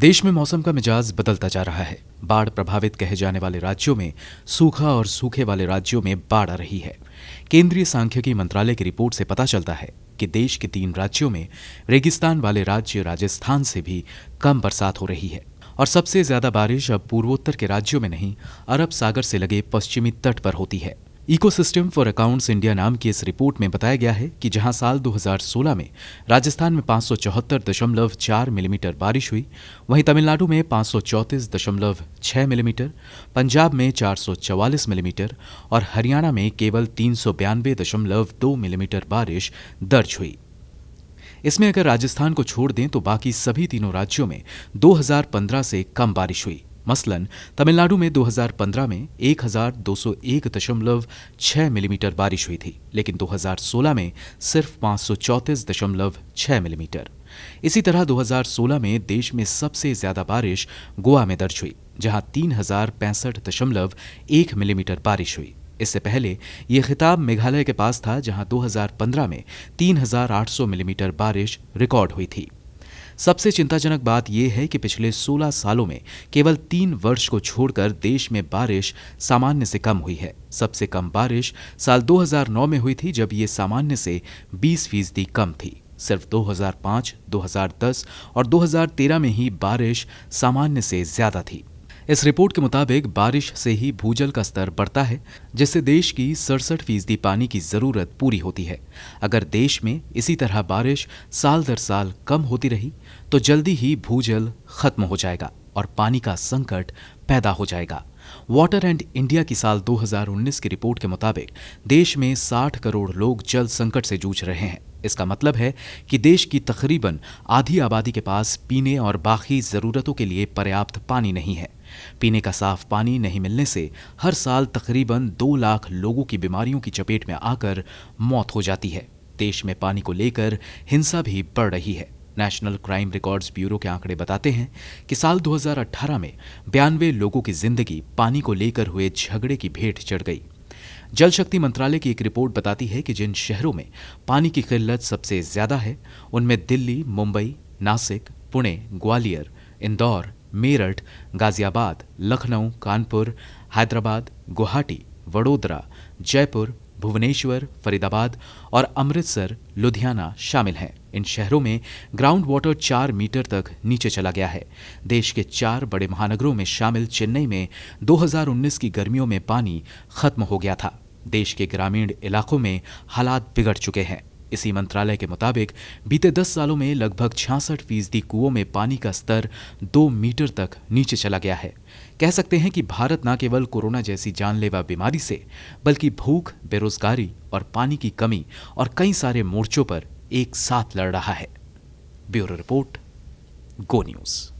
देश में मौसम का मिजाज बदलता जा रहा है बाढ़ प्रभावित कहे जाने वाले राज्यों में सूखा और सूखे वाले राज्यों में बाढ़ आ रही है केंद्रीय सांख्यिकी मंत्रालय की रिपोर्ट से पता चलता है कि देश के तीन राज्यों में रेगिस्तान वाले राज्य राजस्थान से भी कम बरसात हो रही है और सबसे ज्यादा बारिश अब पूर्वोत्तर के राज्यों में नहीं अरब सागर से लगे पश्चिमी तट पर होती है इकोसिस्टम फॉर अकाउंट्स इंडिया नाम की इस रिपोर्ट में बताया गया है कि जहां साल 2016 में राजस्थान में 574.4 मिलीमीटर mm बारिश हुई वहीं तमिलनाडु में 534.6 मिलीमीटर mm, पंजाब में 444 मिलीमीटर mm और हरियाणा में केवल तीन मिलीमीटर बारिश दर्ज हुई इसमें अगर राजस्थान को छोड़ दें तो बाकी सभी तीनों राज्यों में 2015 से कम बारिश हुई मसलन तमिलनाडु में 2015 में 1201.6 मिलीमीटर mm बारिश हुई थी लेकिन 2016 में सिर्फ छह मिलीमीटर mm. इसी तरह 2016 में देश में सबसे ज्यादा बारिश गोवा में दर्ज हुई जहां तीन मिलीमीटर mm बारिश हुई इससे पहले यह खिताब मेघालय के पास था जहां 2015 में 3,800 मिलीमीटर बारिश रिकॉर्ड हुई थी सबसे चिंताजनक बात यह है कि पिछले 16 सालों में केवल तीन वर्ष को छोड़कर देश में बारिश सामान्य से कम हुई है सबसे कम बारिश साल 2009 में हुई थी जब ये सामान्य से 20 फीसदी कम थी सिर्फ 2005, 2010 और 2013 में ही बारिश सामान्य से ज्यादा थी इस रिपोर्ट के मुताबिक बारिश से ही भूजल का स्तर बढ़ता है जिससे देश की सड़सठ फीसदी पानी की जरूरत पूरी होती है अगर देश में इसी तरह बारिश साल दर साल कम होती रही तो जल्दी ही भूजल खत्म हो जाएगा और पानी का संकट पैदा हो जाएगा वाटर एंड इंडिया की साल 2019 की रिपोर्ट के मुताबिक देश में 60 करोड़ लोग जल संकट से जूझ रहे हैं इसका मतलब है कि देश की तकरीबन आधी आबादी के पास पीने और बाकी ज़रूरतों के लिए पर्याप्त पानी नहीं है पीने का साफ पानी नहीं मिलने से हर साल तकरीबन दो लाख लोगों की बीमारियों की चपेट में आकर मौत हो जाती है देश में पानी को लेकर हिंसा भी बढ़ रही है नेशनल क्राइम रिकॉर्ड्स ब्यूरो के आंकड़े बताते हैं कि साल 2018 में बयानवे लोगों की जिंदगी पानी को लेकर हुए झगड़े की भेंट चढ़ गई जल शक्ति मंत्रालय की एक रिपोर्ट बताती है कि जिन शहरों में पानी की किल्लत सबसे ज्यादा है उनमें दिल्ली मुंबई नासिक पुणे ग्वालियर इंदौर मेरठ गाजियाबाद लखनऊ कानपुर हैदराबाद गुवाहाटी वडोदरा जयपुर भुवनेश्वर फरीदाबाद और अमृतसर लुधियाना शामिल हैं इन शहरों में ग्राउंड वाटर चार मीटर तक नीचे चला गया है देश के चार बड़े महानगरों में शामिल चेन्नई में 2019 की गर्मियों में पानी खत्म हो गया था देश के ग्रामीण इलाकों में हालात बिगड़ चुके हैं इसी मंत्रालय के मुताबिक बीते 10 सालों में लगभग छियासठ फीसदी कुओं में पानी का स्तर दो मीटर तक नीचे चला गया है कह सकते हैं कि भारत न केवल कोरोना जैसी जानलेवा बीमारी से बल्कि भूख बेरोजगारी और पानी की कमी और कई सारे मोर्चों पर एक साथ लड़ रहा है ब्यूरो रिपोर्ट गो न्यूज़